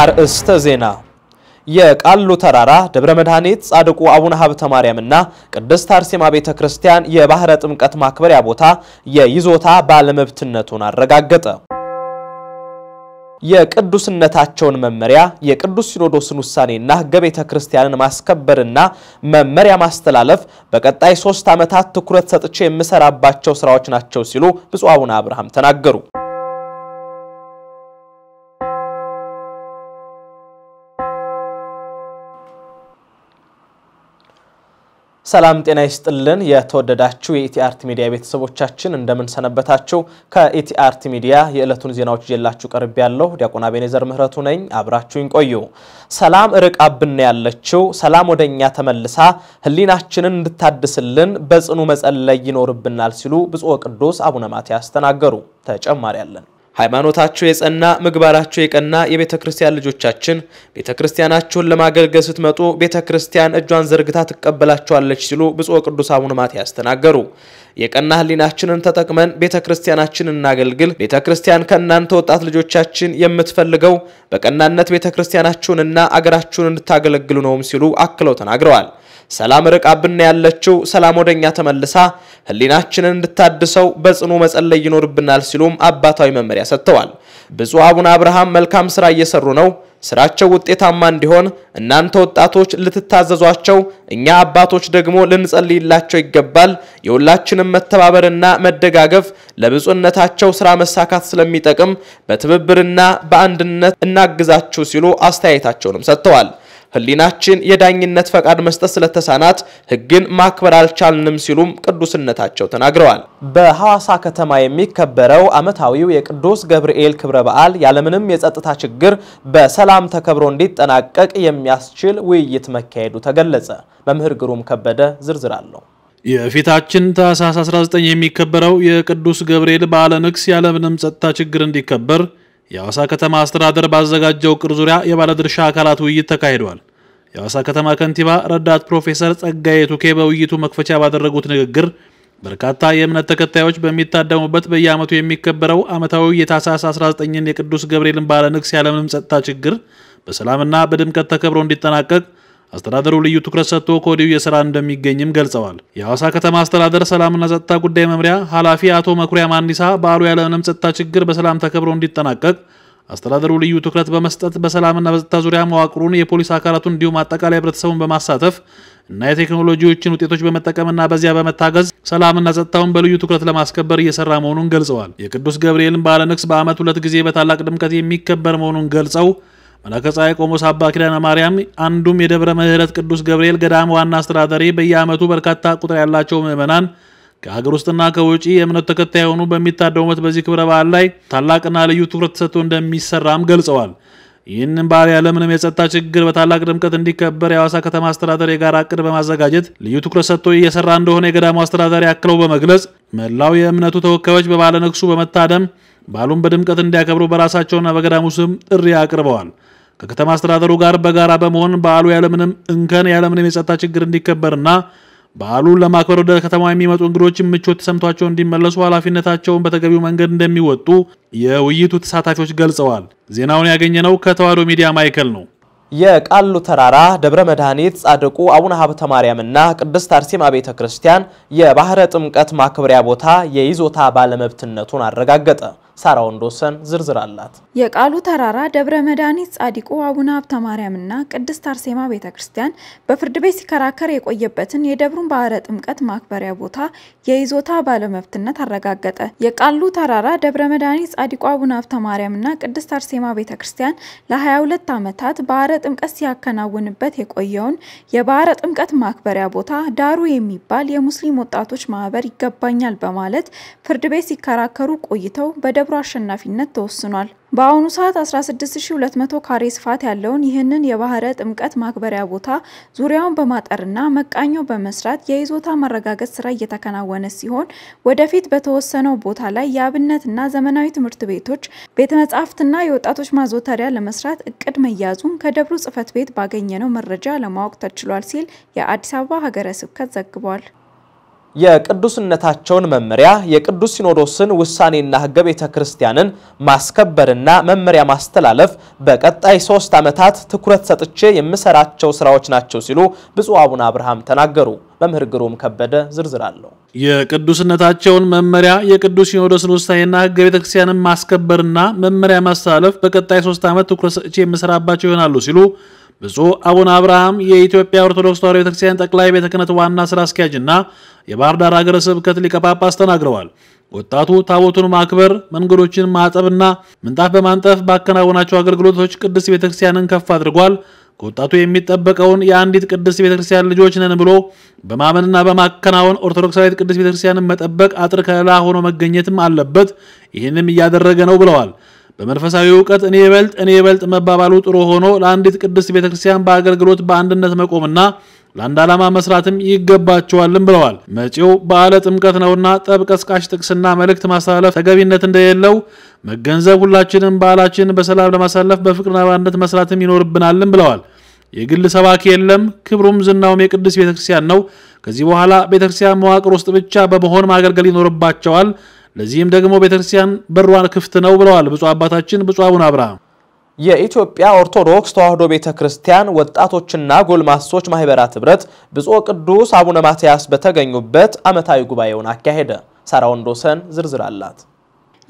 አርእስተ ዜና የቃሉ ተራራ ደብረ መድኃኒት ጻድቁ አቡነ ሀብተ ማርያምና ቅድስት አርሴማ ቤተ ክርስቲያን የባህረ ጥምቀት ማክበሪያ ቦታ የይዞታ ባለመብትነቱን አረጋገጠ። የቅዱስነታቸውን መመሪያ የቅዱስ ሲኖዶስን ውሳኔና ሕገ ቤተ ክርስቲያንን ማስከበርና መመሪያ ማስተላለፍ በቀጣይ ሶስት ዓመታት ትኩረት ሰጥቼ የምሰራባቸው ስራዎች ናቸው ሲሉ ብፁዕ አቡነ አብርሃም ተናገሩ። ሰላም ጤና ይስጥልን። የተወደዳችሁ የኢቲአርት ሚዲያ ቤተሰቦቻችን እንደምን ሰነበታችሁ? ከኢቲአርት ሚዲያ የዕለቱን ዜናዎች ይዤላችሁ ቀርብ ያለሁ ዲያቆን አቤኔዘር ምህረቱ ነኝ። አብራችሁኝ ቆዩ። ሰላም ርቃብን ያለችው ሰላም ወደኛ ተመልሳ ህሊናችንን እንድታድስልን በጽኑ መጸለይ ይኖርብናል ሲሉ ብፁዕ ቅዱስ አቡነ ማትያስ ተናገሩ። ተጨማሪ አለን። ሃይማኖታቸው የጸና ምግባራቸው የቀና የቤተ ክርስቲያን ልጆቻችን ቤተ ክርስቲያናቸውን ለማገልገል ስትመጡ ቤተ ክርስቲያን እጇን ዘርግታ ትቀበላቸዋለች ሲሉ ብፁዕ ወቅዱስ አቡነ ማትያስ ተናገሩ። የቀና ህሊናችንን ተጠቅመን ቤተ ክርስቲያናችን እናገልግል። ቤተ ክርስቲያን ከእናንተ ወጣት ልጆቻችን የምትፈልገው በቀናነት ቤተ ክርስቲያናችሁንና አገራችሁን እንድታገለግሉ ነውም ሲሉ አክለው ተናግረዋል። ሰላም ርቃብን ያለችው ሰላም ወደኛ ተመልሳ ህሊናችንን እንድታድሰው በጽኑ መጸለይ ይኖርብናል ሲሉም አባታዊ መመሪያ ሰጥተዋል። ብፁዕ አቡነ አብርሃም መልካም ስራ እየሰሩ ነው። ስራቸው ውጤታማ እንዲሆን እናንተ ወጣቶች ልትታዘዟቸው፣ እኛ አባቶች ደግሞ ልንጸልይላቸው ይገባል። የሁላችንም መተባበርና መደጋገፍ ለብፁዕነታቸው ስራ መሳካት ስለሚጠቅም በትብብርና በአንድነት እናግዛችሁ ሲሉ አስተያየታቸውንም ሰጥተዋል። ህሊናችን የዳኝነት ፈቃድ መስጠት ስለተሳናት ህግን ማክበር አልቻልንም ሲሉም ቅዱስነታቸው ተናግረዋል። በሐዋሳ ከተማ የሚከበረው ዓመታዊው የቅዱስ ገብርኤል ክብረ በዓል ያለምንም የጸጥታ ችግር በሰላም ተከብሮ እንዲጠናቀቅ የሚያስችል ውይይት መካሄዱ ተገለጸ። መምህር ግሩም ከበደ ዝርዝር አለው። የፊታችን ታህሳስ 19 የሚከበረው የቅዱስ ገብርኤል በዓለ ንግስ ያለምንም ጸጥታ ችግር እንዲከበር የሐዋሳ ከተማ አስተዳደር ባዘጋጀው ቅር ዙሪያ የባለድርሻ አካላት ውይይት ተካሂዷል። የሐዋሳ ከተማ ከንቲባ ረዳት ፕሮፌሰር ጸጋዬ ቱኬ በውይይቱ መክፈቻ ባደረጉት ንግግር በርካታ የእምነት ተከታዮች በሚታደሙበት በየዓመቱ የሚከበረው ዓመታዊ የታህሳስ 19ን የቅዱስ ገብርኤልን በዓለ ንግስ ያለምንም ጸጥታ ችግር በሰላምና በድምቀት ተከብሮ እንዲጠናቀቅ አስተዳደሩ ልዩ ትኩረት ሰጥቶ ከወዲሁ የሥራ እንደሚገኝም ገልጸዋል። የሐዋሳ ከተማ አስተዳደር ሰላምና ጸጥታ ጉዳይ መምሪያ ኃላፊ አቶ መኩሪያ ማኒሳ በዓሉ ያለምንም ጸጥታ ችግር በሰላም ተከብሮ እንዲጠናቀቅ አስተዳደሩ ልዩ ትኩረት በመስጠት በሰላምና በጸጥታ ዙሪያ መዋቅሩን፣ የፖሊስ አካላቱን እንዲሁም አጠቃላይ ህብረተሰቡን በማሳተፍ እና የቴክኖሎጂዎችን ውጤቶች በመጠቀምና በዚያ በመታገዝ ሰላምና ጸጥታውን በልዩ ትኩረት ለማስከበር እየሰራ መሆኑን ገልጸዋል። የቅዱስ ገብርኤልን በዓለ ንግስ በዓመት ሁለት ጊዜ በታላቅ ድምቀት የሚከበር መሆኑን ገልጸው መላከ ፀሐይ ቆሞስ አባ ኪዳነ ማርያም አንዱም የደብረ ምሕረት ቅዱስ ገብርኤል ገዳም ዋና አስተዳዳሪ በየዓመቱ በርካታ ቁጥር ያላቸው ምዕመናን ከሀገር ውስጥና ከውጪ የእምነት ተከታይ የሆኑ በሚታደሙበት በዚህ ክብረ በዓል ላይ ታላቅና ልዩ ትኩረት ተሰጥቶ እንደሚሰራም ገልጸዋል። ይህንን በዓል ያለምንም የጸጥታ ችግር በታላቅ ድምቀት እንዲከበር የሐዋሳ ከተማ አስተዳደር የጋራ እቅድ በማዘጋጀት ልዩ ትኩረት ሰጥቶ እየሰራ እንደሆነ የገዳሙ አስተዳደር ያክለው በመግለጽ መላው የእምነቱ ተወካዮች በባለ ንግሱ በመታደም በዓሉን በድምቀት እንዲያከብሩ በራሳቸውና በገዳሙ ስም ጥሪ አቅርበዋል። ከከተማ አስተዳደሩ ጋር በጋራ በመሆን በዓሉ ያለምንም እንከን ያለምንም የጸጥታ ችግር እንዲከበርና በዓሉን ለማክበር ወደ ከተማ የሚመጡ እንግዶችን ምቾት ተሰምቷቸው እንዲመለሱ ኃላፊነታቸውን በተገቢው መንገድ እንደሚወጡ የውይይቱ ተሳታፊዎች ገልጸዋል። ዜናውን ያገኘነው ከተዋሕዶ ሚዲያ ማዕከል ነው። የቃሉ ተራራ ደብረ መድኃኒት ጻድቁ አቡነ ሀብተ ማርያምና ቅድስት አርሴማ ቤተ ክርስቲያን የባህረ ጥምቀት ማክበሪያ ቦታ የይዞታ ባለመብትነቱን አረጋገጠ። ሳራ ወንዶሰን ዝርዝር አላት። የቃሉ ተራራ ደብረ መድኃኒት ጻዲቁ አቡነ ሀብተ ማርያምና ቅድስት አርሴማ ቤተ ክርስቲያን በፍርድ ቤት ሲከራከር የቆየበትን የደብሩን ባህረ ጥምቀት ማክበሪያ ቦታ የይዞታ ባለመብትነት አረጋገጠ። የቃሉ ተራራ ደብረ መድኃኒት ጻዲቁ አቡነ ሀብተ ማርያምና ቅድስት አርሴማ ቤተ ክርስቲያን ለ22 ዓመታት ባህረ ጥምቀት ሲያከናውንበት የቆየውን የባህረ ጥምቀት ማክበሪያ ቦታ ዳሩ የሚባል የሙስሊም ወጣቶች ማህበር ይገባኛል በማለት ፍርድ ቤት ሲከራከሩ ቆይተው በደብ የመርሃግብሩ አሸናፊነት ተወስኗል። በአሁኑ ሰዓት 16200 ካሬ ስፋት ያለውን ይህንን የባህረ ጥምቀት ማክበሪያ ቦታ ዙሪያውን በማጠርና መቃኛው በመስራት የይዞታ ማረጋገጥ ስራ እየተከናወነ ሲሆን ወደፊት በተወሰነው ቦታ ላይ የአብነትና ዘመናዊ ትምህርት ቤቶች፣ ቤተ መጻሕፍትና የወጣቶች ማዞተሪያ ለመስራት እቅድ መያዙን ከደብሩ ጽሕፈት ቤት ባገኘነው መረጃ ለማወቅ ተችሏል ሲል የአዲስ አበባ ሀገረ ስብከት ዘግቧል። የቅዱስነታቸውን መመሪያ የቅዱስ ሲኖዶስን ውሳኔና ሕገ ቤተ ክርስቲያንን ማስከበርና መመሪያ ማስተላለፍ በቀጣይ ሶስት ዓመታት ትኩረት ሰጥቼ የምሰራቸው ስራዎች ናቸው ሲሉ ብፁዕ አቡነ አብርሃም ተናገሩ። መምህር ግሩም ከበደ ዝርዝር አለው። የቅዱስነታቸውን መመሪያ የቅዱስ ሲኖዶስን ውሳኔና ሕገ ቤተ ክርስቲያንን ማስከበርና መመሪያ ማስተላለፍ በቀጣይ ሶስት ዓመት ትኩረት ሰጥቼ የምሰራባቸው ይሆናሉ ሲሉ ብፁዕ አቡነ አብርሃም የኢትዮጵያ ኦርቶዶክስ ተዋሕዶ ቤተክርስቲያን ጠቅላይ ቤተ ክህነት ዋና ስራ አስኪያጅና የባህር ዳር ሀገረ ስብከት ሊቀ ጳጳስ ተናግረዋል። ወጣቱ ታቦቱን ማክበር፣ መንገዶችን ማጠብና ምንጣፍ በማንጠፍ ባከናወናቸው አገልግሎቶች ቅድስት ቤተክርስቲያንን ከፍ አድርጓል። ከወጣቱ የሚጠበቀውን የአንዲት ቅድስት ቤተክርስቲያን ልጆች ነን ብሎ በማመንና በማከናወን ኦርቶዶክሳዊት ቅድስት ቤተክርስቲያንን መጠበቅ አጥር ከለላ ሆኖ መገኘትም አለበት። ይህንም እያደረገ ነው ብለዋል። በመንፈሳዊ እውቀት እኔ ይበልጥ እኔ ይበልጥ መባባሉ ጥሩ ሆኖ ለአንዲት ቅድስት ቤተክርስቲያን በአገልግሎት በአንድነት መቆምና ለአንድ ዓላማ መስራትም ይገባቸዋልም ብለዋል። መጪው በዓለ ጥምቀት ነውና ጠብ ቀስቃሽ ጥቅስና መልእክት ማስተላለፍ ተገቢነት እንደሌለው መገንዘብ ሁላችንም በዓላችን በሰላም ለማሳለፍ በፍቅርና በአንድነት መስራትም ይኖርብናልም ብለዋል። የግል ሰባኪ የለም፣ ክብሩም ዝናውም የቅድስት ቤተክርስቲያን ነው። ከዚህ በኋላ ቤተክርስቲያን መዋቅር ውስጥ ብቻ በመሆን ማገልገል ይኖርባቸዋል። ለዚህም ደግሞ ቤተክርስቲያን በሯን ክፍት ነው ብለዋል ብፁዕ አባታችን ብፁዕ አቡነ አብርሃም። የኢትዮጵያ ኦርቶዶክስ ተዋሕዶ ቤተ ክርስቲያን ወጣቶችና ጎልማሶች ማህበራት ህብረት ብፁዕ ቅዱስ አቡነ ማትያስ በተገኙበት ዓመታዊ ጉባኤውን አካሄደ። ሳራ ወንዶሰን ዝርዝር አላት።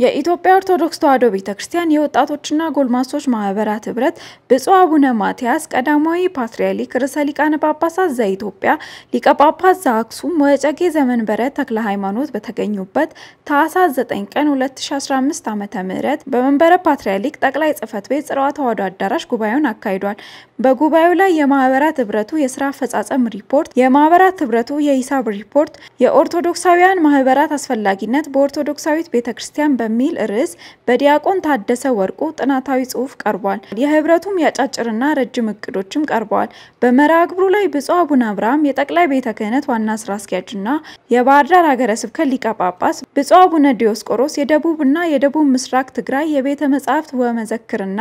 የኢትዮጵያ ኦርቶዶክስ ተዋሕዶ ቤተ ክርስቲያን የወጣቶችና ጎልማሶች ማህበራት ህብረት ብፁዕ አቡነ ማትያስ ቀዳማዊ ፓትርያርክ ርዕሰ ሊቃነ ጳጳሳት ዘኢትዮጵያ ሊቀ ጳጳስ ዘአክሱም ዘመን ዘመንበረ ተክለ ሃይማኖት በተገኙበት ታኅሳስ 9 ቀን 2015 ም በመንበረ ፓትርያርክ ጠቅላይ ጽህፈት ቤት ጽርሐ ተዋሕዶ አዳራሽ ጉባኤውን አካሂዷል። በጉባኤው ላይ የማህበራት ህብረቱ የስራ አፈጻጸም ሪፖርት፣ የማህበራት ህብረቱ የሂሳብ ሪፖርት፣ የኦርቶዶክሳውያን ማህበራት አስፈላጊነት በኦርቶዶክሳዊት ቤተ ክርስቲያን በሚል ርዕስ በዲያቆን ታደሰ ወርቁ ጥናታዊ ጽሑፍ ቀርቧል። የህብረቱም ያጫጭርና ረጅም እቅዶችም ቀርበዋል። በመርሃ ግብሩ ላይ ብፁዕ አቡነ አብርሃም የጠቅላይ ቤተ ክህነት ዋና ስራ አስኪያጅና የባህር ዳር ሀገረ ስብከት ሊቀ ጳጳስ፣ ብፁዕ አቡነ ዲዮስቆሮስ የደቡብና የደቡብ ምስራቅ ትግራይ የቤተ መጻሕፍት ወመዘክርና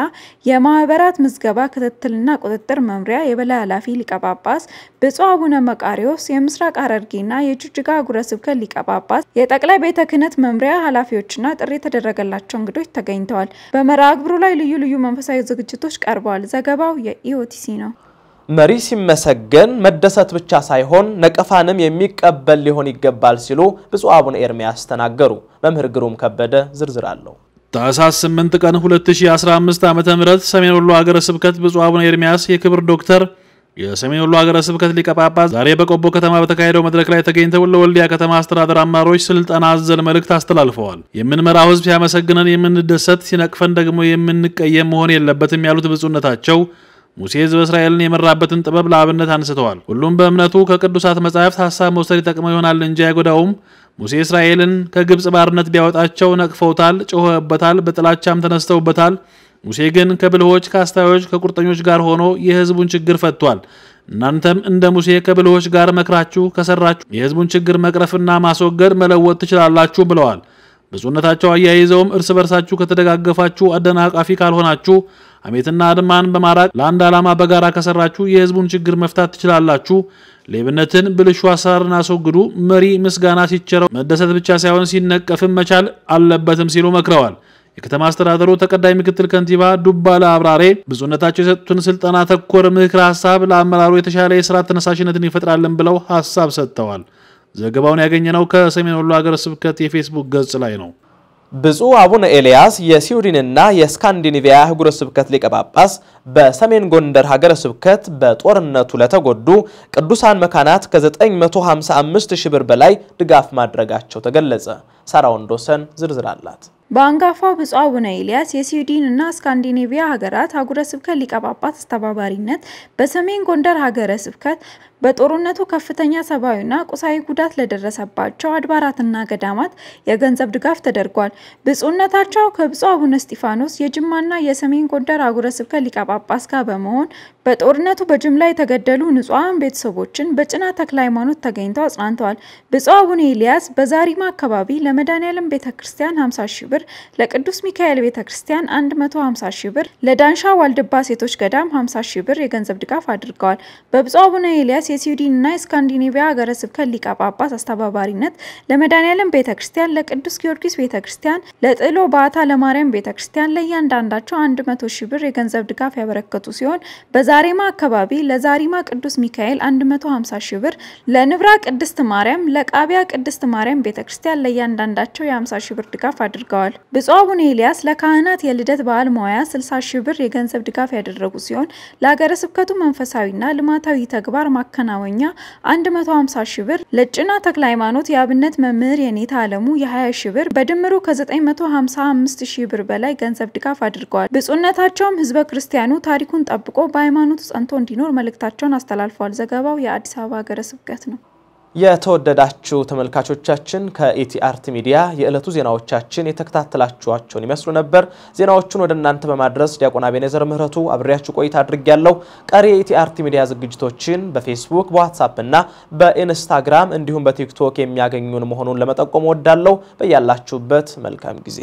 የማህበራት ምዝገባ ክትትልና ቁጥጥር መምሪያ የበላይ ኃላፊ ሊቀ ጳጳስ፣ ብፁዕ አቡነ መቃሪዎስ የምስራቅ ሐረርጌና የጅጅጋ አጉረ ስብከት ሊቀ ጳጳስ፣ የጠቅላይ ቤተ ክህነት መምሪያ ኃላፊዎችና ጥሪ የተደረገላቸው እንግዶች ተገኝተዋል። በመርሃ ግብሩ ላይ ልዩ ልዩ መንፈሳዊ ዝግጅቶች ቀርበዋል። ዘገባው የኢኦቲሲ ነው። መሪ ሲመሰገን መደሰት ብቻ ሳይሆን ነቀፋንም የሚቀበል ሊሆን ይገባል ሲሉ ብፁዕ አቡነ ኤርሚያስ ተናገሩ። መምህር ግሩም ከበደ ዝርዝር አለው። ታህሳስ 8 ቀን 2015 ዓ.ም ሰሜን ወሎ ሀገረ ስብከት ብፁዕ አቡነ ኤርሚያስ የክብር ዶክተር የሰሜን ወሎ ሀገረ ስብከት ሊቀ ጳጳስ ዛሬ በቆቦ ከተማ በተካሄደው መድረክ ላይ ተገኝተው ለወልዲያ ከተማ አስተዳደር አመራሮች ስልጠና አዘል መልእክት አስተላልፈዋል። የምንመራው ህዝብ ሲያመሰግነን የምንደሰት፣ ሲነቅፈን ደግሞ የምንቀየም መሆን የለበትም ያሉት ብፁዕነታቸው ሙሴ ህዝብ እስራኤልን የመራበትን ጥበብ ለአብነት አንስተዋል። ሁሉም በእምነቱ ከቅዱሳት መጻሕፍት ሀሳብ መውሰድ ይጠቅመው ይሆናል እንጂ አይጎዳውም። ሙሴ እስራኤልን ከግብፅ ባርነት ቢያወጣቸው ነቅፈውታል፣ ጮኸበታል፣ በጥላቻም ተነስተውበታል። ሙሴ ግን ከብልሆች ከአስተዋዮች፣ ከቁርጠኞች ጋር ሆኖ የህዝቡን ችግር ፈቷል። እናንተም እንደ ሙሴ ከብልሆች ጋር መክራችሁ ከሰራችሁ የህዝቡን ችግር መቅረፍና ማስወገድ መለወጥ ትችላላችሁ ብለዋል። ብፁዕነታቸው አያይዘውም እርስ በርሳችሁ ከተደጋገፋችሁ፣ አደናቃፊ ካልሆናችሁ፣ አሜትና አድማን በማራቅ ለአንድ ዓላማ በጋራ ከሰራችሁ የህዝቡን ችግር መፍታት ትችላላችሁ። ሌብነትን፣ ብልሹ አሰራርን አስወግዱ። መሪ ምስጋና ሲቸረው መደሰት ብቻ ሳይሆን ሲነቀፍም መቻል አለበትም ሲሉ መክረዋል። የከተማ አስተዳደሩ ተቀዳሚ ምክትል ከንቲባ ዱባለ አብራሬ ብፁዕነታቸው የሰጡትን ስልጠና ተኮር ምክር ሀሳብ ለአመራሩ የተሻለ የስራ ተነሳሽነትን ይፈጥራለን ብለው ሀሳብ ሰጥተዋል። ዘገባውን ያገኘነው ከሰሜን ወሎ ሀገረ ስብከት የፌስቡክ ገጽ ላይ ነው። ብፁዕ አቡነ ኤልያስ የስዊድንና የስካንዲኔቪያ ህጉረ ስብከት ሊቀ ጳጳስ በሰሜን ጎንደር ሀገረ ስብከት በጦርነቱ ለተጎዱ ቅዱሳን መካናት ከ955 ሺህ ብር በላይ ድጋፍ ማድረጋቸው ተገለጸ። ሳራ ወንዶሰን ዝርዝር አላት። በአንጋፋው ብፁዕ አቡነ ኤልያስ የስዊድን እና ስካንዲኔቪያ ሀገራት አህጉረ ስብከት ሊቀ ጳጳስ አስተባባሪነት በሰሜን ጎንደር ሀገረ ስብከት በጦርነቱ ከፍተኛ ሰብአዊና ቁሳዊ ጉዳት ለደረሰባቸው አድባራትና ገዳማት የገንዘብ ድጋፍ ተደርጓል። ብፁዕነታቸው ከብፁዕ አቡነ እስጢፋኖስ የጅማና የሰሜን ጎንደር አህጉረ ስብከት ሊቀ ጳጳስ ጋር በመሆን በጦርነቱ በጅምላ የተገደሉ ንጹሐን ቤተሰቦችን በጭና ተክለ ሃይማኖት ተገኝተው አጽናንተዋል። ብፁዕ አቡነ ኤልያስ በዛሪማ አካባቢ ለመድኃኔዓለም ቤተ ክርስቲያን 50 ሺ ብር፣ ለቅዱስ ሚካኤል ቤተ ክርስቲያን 150 ሺ ብር፣ ለዳንሻ ዋልድባ ሴቶች ገዳም 50 ሺ ብር የገንዘብ ድጋፍ አድርገዋል። በብፁዕ አቡነ ኤልያስ የስዊድንና የስካንዲኔቪያ ሀገረ ስብከት ሊቀ ጳጳስ አስተባባሪነት ለመድኃኔዓለም ቤተ ክርስቲያን፣ ለቅዱስ ጊዮርጊስ ቤተ ክርስቲያን፣ ለጥሎ ባታ ለማርያም ቤተ ክርስቲያን ለእያንዳንዳቸው 100 ሺ ብር የገንዘብ ድጋፍ ያበረከቱ ሲሆን በዛ ዛሬማ አካባቢ ለዛሪማ ቅዱስ ሚካኤል 150 ሺህ ብር፣ ለንብራ ቅድስት ማርያም፣ ለቃቢያ ቅድስት ማርያም ቤተ ክርስቲያን ለእያንዳንዳቸው የ50 ሺህ ብር ድጋፍ አድርገዋል። ብፁዕ አቡነ ኤልያስ ለካህናት የልደት በዓል መዋያ 60 ሺህ ብር የገንዘብ ድጋፍ ያደረጉ ሲሆን ለሀገረ ስብከቱ መንፈሳዊና ልማታዊ ተግባር ማከናወኛ 150 ሺህ ብር፣ ለጭና ተክለ ሃይማኖት የአብነት መምህር የኔታ አለሙ የ20 ሺህ ብር በድምሩ ከ955 ሺህ ብር በላይ ገንዘብ ድጋፍ አድርገዋል። ብፁዕነታቸውም ህዝበ ክርስቲያኑ ታሪኩን ጠብቆ በሃይማ በሃይማኖት ጸንቶ እንዲኖር መልእክታቸውን አስተላልፈዋል። ዘገባው የአዲስ አበባ ሀገረ ስብከት ነው። የተወደዳችሁ ተመልካቾቻችን ከኢቲአርት ሚዲያ የዕለቱ ዜናዎቻችን የተከታተላችኋቸውን ይመስሉ ነበር። ዜናዎቹን ወደ እናንተ በማድረስ ዲያቆን አቤኔዘር ምህረቱ አብሬያችሁ ቆይታ አድርጌያለሁ። ቀሪ የኢቲአርት ሚዲያ ዝግጅቶችን በፌስቡክ በዋትሳፕ እና በኢንስታግራም እንዲሁም በቲክቶክ የሚያገኙን መሆኑን ለመጠቆም ወዳለው በያላችሁበት መልካም ጊዜ